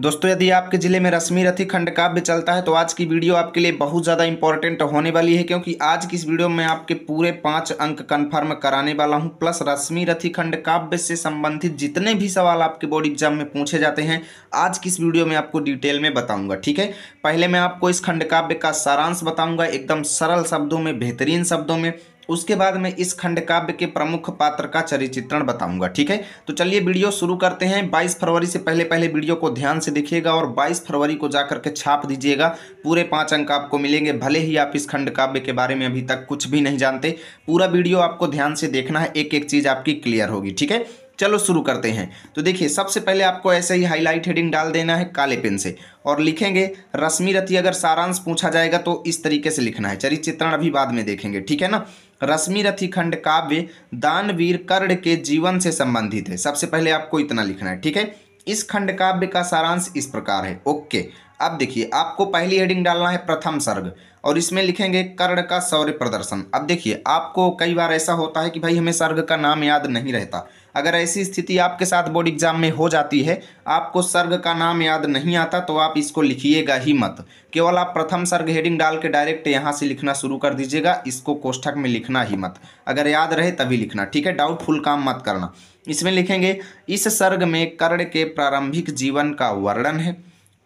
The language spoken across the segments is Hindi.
दोस्तों यदि आपके ज़िले में रश्मि रथी खंड काव्य चलता है तो आज की वीडियो आपके लिए बहुत ज़्यादा इंपॉर्टेंट होने वाली है क्योंकि आज की इस वीडियो में आपके पूरे पाँच अंक कंफर्म कराने वाला हूं प्लस रश्मि रथी खंड काव्य से संबंधित जितने भी सवाल आपके बोर्ड एग्जाम में पूछे जाते हैं आज की इस वीडियो में आपको डिटेल में बताऊँगा ठीक है पहले मैं आपको इस खंड काव्य का सारांश बताऊँगा एकदम सरल शब्दों में बेहतरीन शब्दों में उसके बाद मैं इस खंड काव्य के प्रमुख पात्र का चरित्रण बताऊंगा ठीक है तो चलिए वीडियो शुरू करते हैं 22 फरवरी से पहले पहले वीडियो को ध्यान से देखिएगा और 22 फरवरी को जाकर के छाप दीजिएगा पूरे पाँच अंक आपको मिलेंगे भले ही आप इस खंड काव्य के बारे में अभी तक कुछ भी नहीं जानते पूरा वीडियो आपको ध्यान से देखना है एक एक चीज़ आपकी क्लियर होगी ठीक है चलो शुरू करते हैं तो देखिए सबसे पहले आपको ऐसे ही हाईलाइट हेडिंग डाल देना है काले पेन से और लिखेंगे रश्मि रति अगर सारांश पूछा जाएगा तो इस तरीके से लिखना है चरित चित्रण अभी बाद में देखेंगे ठीक है ना रश्मि रथी खंड काव्य दानवीर कर्ण के जीवन से संबंधित है सबसे पहले आपको इतना लिखना है ठीक है इस खंड काव्य का सारांश इस प्रकार है ओके अब देखिए आपको पहली हेडिंग डालना है प्रथम सर्ग और इसमें लिखेंगे कर्ण का शौर्य प्रदर्शन अब देखिए आपको कई बार ऐसा होता है कि भाई हमें सर्ग का नाम याद नहीं रहता अगर ऐसी स्थिति आपके साथ बोर्ड एग्जाम में हो जाती है आपको सर्ग का नाम याद नहीं आता तो आप इसको लिखिएगा ही मत केवल आप प्रथम सर्ग हेडिंग डाल के डायरेक्ट यहाँ से लिखना शुरू कर दीजिएगा इसको कोष्ठक में लिखना ही मत अगर याद रहे तभी लिखना ठीक है डाउटफुल काम मत करना इसमें लिखेंगे इस सर्ग में कर्ण के प्रारंभिक जीवन का वर्णन है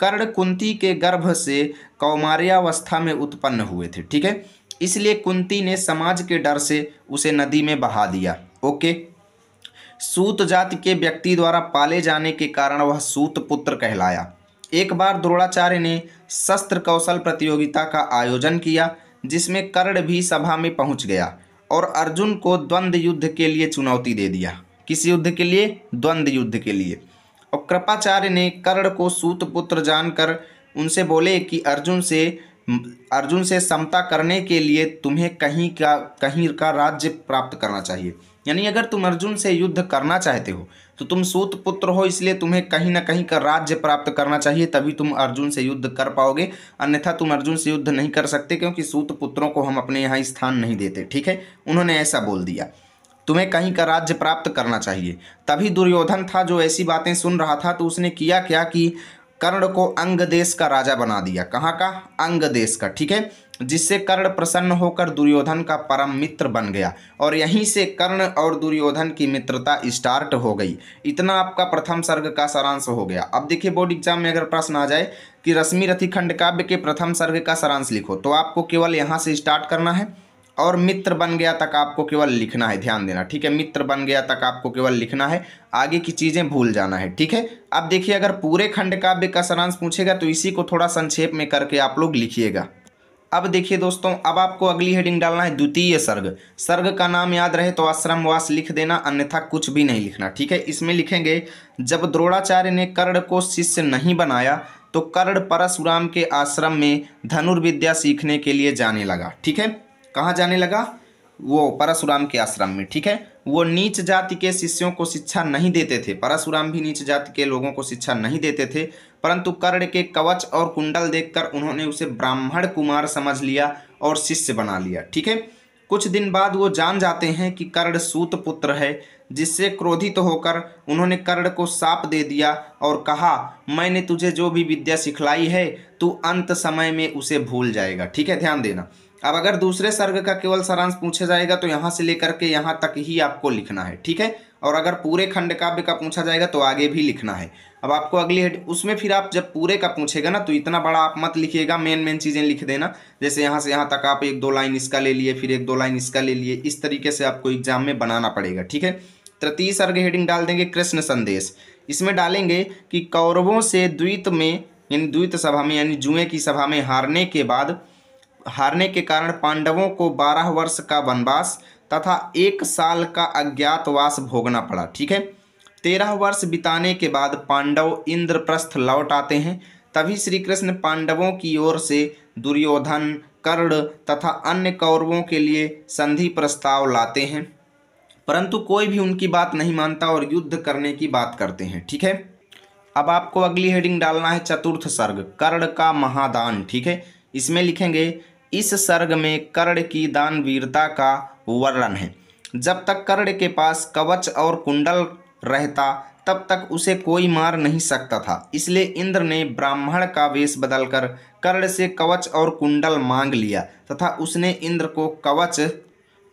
कर्ण कुंती के गर्भ से कौमार्यावस्था में उत्पन्न हुए थे ठीक है इसलिए कुंती ने समाज के डर से उसे नदी में बहा दिया ओके सूत जाति के व्यक्ति द्वारा पाले जाने के कारण वह सूत पुत्र कहलाया एक बार द्रोणाचार्य ने शस्त्र कौशल प्रतियोगिता का आयोजन किया जिसमें कर्ण भी सभा में पहुंच गया और अर्जुन को द्वंद्व युद्ध के लिए चुनौती दे दिया किस युद्ध के लिए द्वंद्व युद्ध के लिए और कृपाचार्य ने कर्ण को सूत पुत्र जानकर उनसे बोले कि अर्जुन से अर्जुन से समता करने के लिए तुम्हें कहीं का कहीं का राज्य प्राप्त करना चाहिए यानी अगर तुम अर्जुन से युद्ध करना चाहते हो तो तुम सूत पुत्र हो इसलिए तुम्हें कहीं ना कहीं का राज्य प्राप्त करना चाहिए तभी तुम अर्जुन से युद्ध कर पाओगे अन्यथा तुम अर्जुन से युद्ध नहीं कर सकते क्योंकि सूत पुत्रों को हम अपने यहाँ स्थान नहीं देते ठीक है उन्होंने ऐसा बोल दिया तुम्हें कहीं का राज्य प्राप्त करना चाहिए तभी दुर्योधन था जो ऐसी बातें सुन रहा था तो उसने किया क्या कि कर्ण को अंग देश का राजा बना दिया कहाँ का अंग देश का ठीक है जिससे कर्ण प्रसन्न होकर दुर्योधन का परम मित्र बन गया और यहीं से कर्ण और दुर्योधन की मित्रता स्टार्ट हो गई इतना आपका प्रथम सर्ग का सारांश हो गया अब देखिए बोर्ड एग्जाम में अगर प्रश्न आ जाए कि रश्मि रथी खंड काव्य के प्रथम सर्ग का सारांश लिखो तो आपको केवल यहाँ से स्टार्ट करना है और मित्र बन गया तक आपको केवल लिखना है ध्यान देना ठीक है मित्र बन गया तक आपको केवल लिखना है आगे की चीज़ें भूल जाना है ठीक है अब देखिए अगर पूरे खंड काव्य का सारांश पूछेगा तो इसी को थोड़ा संक्षेप में करके आप लोग लिखिएगा अब देखिए दोस्तों अब आपको अगली हेडिंग डालना है द्वितीय सर्ग सर्ग का नाम याद रहे तो आश्रमवास लिख देना अन्यथा कुछ भी नहीं लिखना ठीक है इसमें लिखेंगे जब द्रोणाचार्य ने कर्ण को शिष्य नहीं बनाया तो कर्ण परशुराम के आश्रम में धनुर्विद्या सीखने के लिए जाने लगा ठीक है कहाँ जाने लगा वो परशुराम के आश्रम में ठीक है वो नीच जाति के शिष्यों को शिक्षा नहीं देते थे परशुराम भी नीच जाति के लोगों को शिक्षा नहीं देते थे परंतु कर्ण के कवच और कुंडल देखकर उन्होंने उसे ब्राह्मण कुमार समझ लिया और शिष्य बना लिया ठीक है कुछ दिन बाद वो जान जाते हैं कि कर्ण सूत पुत्र है जिससे क्रोधित तो होकर उन्होंने कर्ण को साप दे दिया और कहा मैंने तुझे जो भी विद्या सिखलाई है तू अंत समय में उसे भूल जाएगा ठीक है ध्यान देना अब अगर दूसरे सर्ग का केवल सारांश पूछा जाएगा तो यहाँ से लेकर के यहाँ तक ही आपको लिखना है ठीक है और अगर पूरे खंड काव्य का पूछा जाएगा तो आगे भी लिखना है अब आपको अगली हेड उसमें फिर आप जब पूरे का पूछेगा ना तो इतना बड़ा आप मत लिखिएगा मेन मेन चीज़ें लिख देना जैसे यहाँ से यहाँ तक आप एक दो लाइन इसका ले लिए फिर एक दो लाइन इसका ले लिए इस तरीके से आपको एग्जाम में बनाना पड़ेगा ठीक है तृतीय सर्ग हेडिंग डाल देंगे कृष्ण संदेश इसमें डालेंगे कि कौरवों से द्वित में यानी द्वित सभा में यानी जुए की सभा में हारने के बाद हारने के कारण पांडवों को बारह वर्ष का वनवास तथा एक साल का अज्ञातवास भोगना पड़ा ठीक है तेरह वर्ष बिताने के बाद पांडव इंद्रप्रस्थ लौट आते हैं तभी श्री कृष्ण पांडवों की ओर से दुर्योधन कर्ण तथा अन्य कौरवों के लिए संधि प्रस्ताव लाते हैं परंतु कोई भी उनकी बात नहीं मानता और युद्ध करने की बात करते हैं ठीक है अब आपको अगली हेडिंग डालना है चतुर्थ सर्ग कर्ण का महादान ठीक है इसमें लिखेंगे इस सर्ग में कर्ण की दानवीरता का वर्णन है जब तक कर्ण के पास कवच और कुंडल रहता तब तक उसे कोई मार नहीं सकता था इसलिए इंद्र ने ब्राह्मण का वेश बदलकर कर्ण से कवच और कुंडल मांग लिया तथा उसने इंद्र को कवच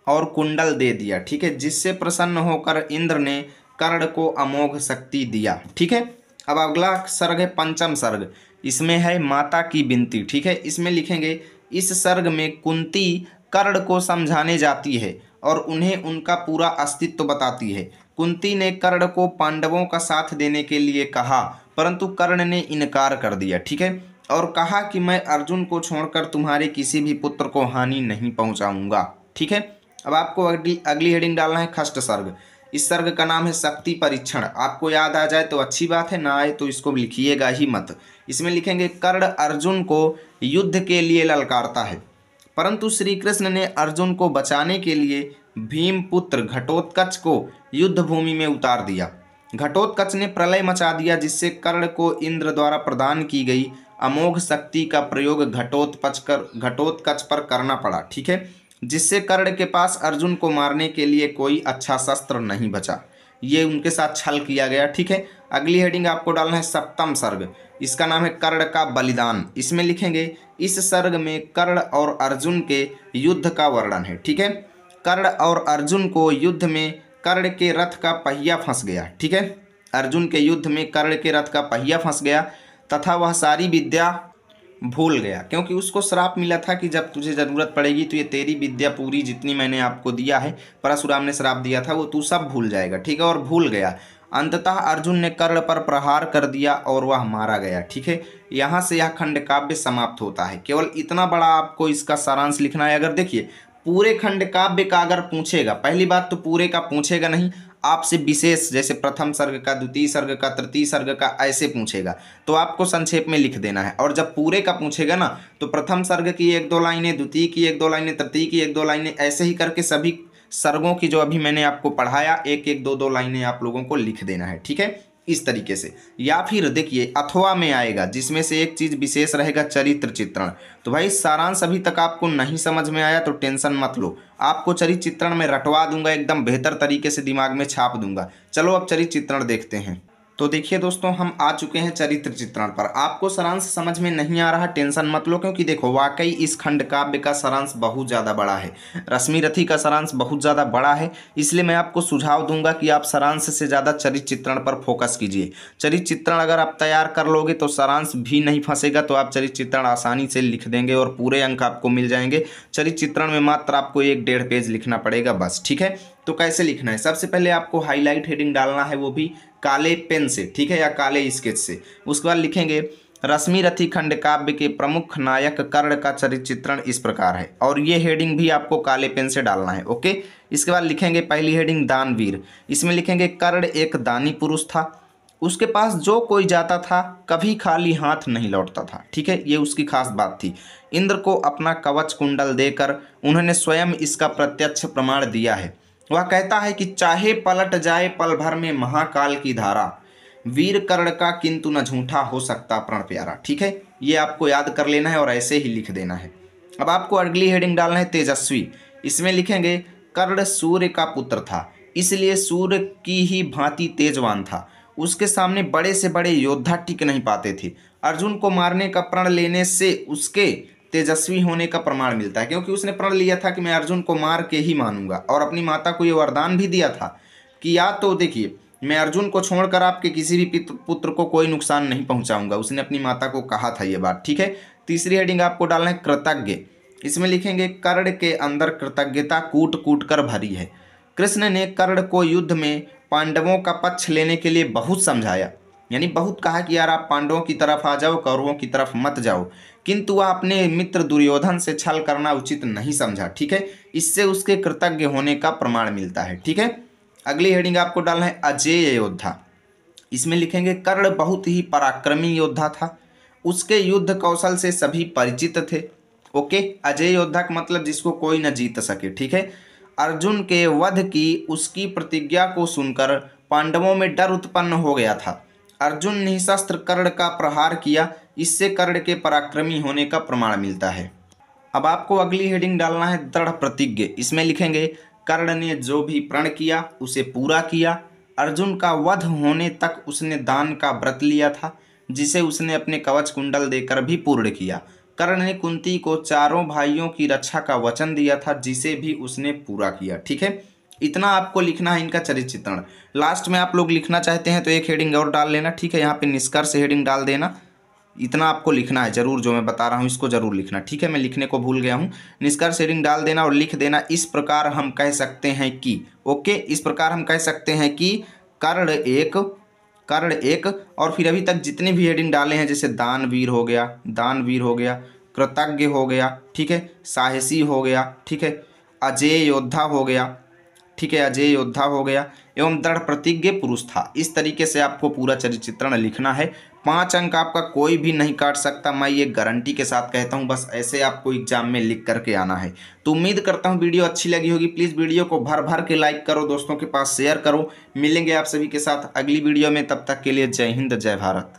और कुंडल दे दिया ठीक है जिससे प्रसन्न होकर इंद्र ने कर्ण को अमोघ शक्ति दिया ठीक है अब अगला सर्ग है पंचम सर्ग इसमें है माता की बिनती ठीक है इसमें लिखेंगे इस सर्ग में कुंती कर्ण को समझाने जाती है और उन्हें उनका पूरा अस्तित्व बताती है कुंती ने कर्ण को पांडवों का साथ देने के लिए कहा परंतु कर्ण ने इनकार कर दिया ठीक है और कहा कि मैं अर्जुन को छोड़कर तुम्हारे किसी भी पुत्र को हानि नहीं पहुंचाऊंगा ठीक है अब आपको अगली अगली हेडिंग डालना है खष्ट सर्ग इस सर्ग का नाम है शक्ति परीक्षण आपको याद आ जाए तो अच्छी बात है ना आए तो इसको लिखिएगा ही मत इसमें लिखेंगे कर्ण अर्जुन को युद्ध के लिए ललकारता है परंतु श्री कृष्ण ने अर्जुन को बचाने के लिए भीम पुत्र घटोत्कच को युद्ध भूमि में उतार दिया घटोत्कच ने प्रलय मचा दिया जिससे कर्ण को इंद्र द्वारा प्रदान की गई अमोघ शक्ति का प्रयोग घटोत्पच कर घटोत्कच पर करना पड़ा ठीक है जिससे कर्ण के पास अर्जुन को मारने के लिए कोई अच्छा शस्त्र नहीं बचा ये उनके साथ छल किया गया ठीक है अगली हेडिंग आपको डालना है सप्तम सर्ग इसका नाम है कर्ण का बलिदान इसमें लिखेंगे इस सर्ग में कर्ण और अर्जुन के युद्ध का वर्णन है ठीक है कर्ण और अर्जुन को युद्ध में कर्ण के रथ का पहिया फंस गया ठीक है अर्जुन के युद्ध में कर्ण के रथ का पहिया फंस गया तथा वह सारी विद्या भूल गया क्योंकि उसको श्राप मिला था कि जब तुझे ज़रूरत पड़ेगी तो ये तेरी विद्या पूरी जितनी मैंने आपको दिया है परशुराम ने श्राप दिया था वो तू सब भूल जाएगा ठीक है और भूल गया अंततः अर्जुन ने कर्ण पर प्रहार कर दिया और वह मारा गया ठीक है यहाँ से यह खंड काव्य समाप्त होता है केवल इतना बड़ा आपको इसका सारांश लिखना है अगर देखिए पूरे खंड काव्य का अगर पूछेगा पहली बात तो पूरे का पूछेगा नहीं आपसे विशेष जैसे प्रथम सर्ग का द्वितीय सर्ग का तृतीय सर्ग का ऐसे पूछेगा तो आपको संक्षेप में लिख देना है और जब पूरे का पूछेगा ना तो प्रथम सर्ग की एक दो लाइनें द्वितीय की एक दो लाइनें तृतीय की एक दो लाइनें ऐसे ही करके सभी सर्गों की जो अभी मैंने आपको पढ़ाया एक एक दो दो लाइनें आप लोगों को लिख देना है ठीक है इस तरीके से या फिर देखिए अथवा में आएगा जिसमें से एक चीज़ विशेष रहेगा चरित्र चित्रण तो भाई सारांश अभी तक आपको नहीं समझ में आया तो टेंशन मत लो आपको चरित्र चित्रण में रटवा दूंगा एकदम बेहतर तरीके से दिमाग में छाप दूंगा चलो अब चरित्र चित्रण देखते हैं तो देखिए दोस्तों हम आ चुके हैं चरित्र चित्रण पर आपको सारांश समझ में नहीं आ रहा टेंशन मत लो क्योंकि देखो वाकई इस खंड काव्य का सारांश बहुत ज़्यादा बड़ा है रश्मि रथी का सारांश बहुत ज़्यादा बड़ा है इसलिए मैं आपको सुझाव दूंगा कि आप सारांश से ज़्यादा चरित्र चित्रण पर फोकस कीजिए चरित्र चित्रण अगर आप तैयार कर लोगे तो सारांश भी नहीं फंसेगा तो आप चरित्र चित्रण आसानी से लिख देंगे और पूरे अंक आपको मिल जाएंगे चरित्र चित्रण में मात्र आपको एक डेढ़ पेज लिखना पड़ेगा बस ठीक है तो कैसे लिखना है सबसे पहले आपको हाईलाइट हेडिंग डालना है वो भी काले पेन से ठीक है या काले स्केच से उसके बाद लिखेंगे रश्मि रथी खंड काव्य के प्रमुख नायक कर्ण का चरित्रण इस प्रकार है और ये हेडिंग भी आपको काले पेन से डालना है ओके इसके बाद लिखेंगे पहली हेडिंग दानवीर इसमें लिखेंगे कर्ण एक दानी पुरुष था उसके पास जो कोई जाता था कभी खाली हाथ नहीं लौटता था ठीक है ये उसकी खास बात थी इंद्र को अपना कवच कुंडल देकर उन्होंने स्वयं इसका प्रत्यक्ष प्रमाण दिया है वह कहता है कि चाहे पलट जाए पल भर में महाकाल की धारा वीर कर्ण का किंतु न झूठा हो सकता प्रण प्यारा ठीक है ये आपको याद कर लेना है और ऐसे ही लिख देना है अब आपको अगली हेडिंग डालना है तेजस्वी इसमें लिखेंगे कर्ण सूर्य का पुत्र था इसलिए सूर्य की ही भांति तेजवान था उसके सामने बड़े से बड़े योद्धा टिक नहीं पाते थे अर्जुन को मारने का प्रण लेने से उसके तेजस्वी होने का प्रमाण मिलता है क्योंकि उसने प्रण लिया था कि मैं अर्जुन को मार के ही मानूंगा और अपनी माता को ये वरदान भी दिया था कि या तो देखिए मैं अर्जुन को छोड़कर आपके किसी भी पुत्र को कोई नुकसान नहीं पहुंचाऊंगा उसने अपनी माता को कहा था ये बात ठीक है तीसरी हेडिंग आपको डालना है कृतज्ञ इसमें लिखेंगे कर्ण के अंदर कृतज्ञता कूट कूट कर भरी है कृष्ण ने कर्ण को युद्ध में पांडवों का पक्ष लेने के लिए बहुत समझाया यानी बहुत कहा कि यार आप पांडवों की तरफ आ जाओ कौरवों की तरफ मत जाओ किंतु वह अपने मित्र दुर्योधन से छल करना उचित नहीं समझा ठीक है इससे उसके कृतज्ञ होने का प्रमाण मिलता है ठीक है अगली हेडिंग आपको डालना है अजय योद्धा इसमें लिखेंगे कर्ण बहुत ही पराक्रमी योद्धा था उसके युद्ध कौशल से सभी परिचित थे ओके अजय योद्धा का मतलब जिसको कोई न जीत सके ठीक है अर्जुन के वध की उसकी प्रतिज्ञा को सुनकर पांडवों में डर उत्पन्न हो गया था अर्जुन ने शस्त्र कर्ण का प्रहार किया इससे कर्ण के पराक्रमी होने का प्रमाण मिलता है अब आपको अगली हेडिंग डालना है दृढ़ प्रतिज्ञ इसमें लिखेंगे कर्ण ने जो भी प्रण किया उसे पूरा किया अर्जुन का वध होने तक उसने दान का व्रत लिया था जिसे उसने अपने कवच कुंडल देकर भी पूर्ण किया कर्ण ने कुंती को चारों भाइयों की रक्षा का वचन दिया था जिसे भी उसने पूरा किया ठीक है इतना आपको लिखना है इनका चरित्र चित्रण लास्ट में आप लोग लिखना चाहते हैं तो एक हेडिंग और डाल लेना ठीक है यहाँ पे निष्कर्ष हेडिंग डाल देना इतना आपको लिखना है जरूर जो मैं बता रहा हूँ इसको जरूर लिखना ठीक है मैं लिखने को भूल गया हूँ निष्कर्ष हेडिंग डाल देना और लिख देना इस प्रकार हम कह सकते हैं कि ओके इस प्रकार हम कह सकते हैं कि कर्ण एक कर्ण एक और फिर अभी तक जितने भी हेडिंग डाले हैं जैसे दानवीर हो गया दानवीर हो गया कृतज्ञ हो गया ठीक है साहसी हो गया ठीक है अजय योद्धा हो गया ठीक है अजय योद्धा हो गया एवं दृढ़ प्रतिज्ञ पुरुष था इस तरीके से आपको पूरा चरित्रण लिखना है पांच अंक आपका कोई भी नहीं काट सकता मैं ये गारंटी के साथ कहता हूँ बस ऐसे आपको एग्जाम में लिख करके आना है तो उम्मीद करता हूँ वीडियो अच्छी लगी होगी प्लीज़ वीडियो को भर भर के लाइक करो दोस्तों के पास शेयर करो मिलेंगे आप सभी के साथ अगली वीडियो में तब तक के लिए जय हिंद जय भारत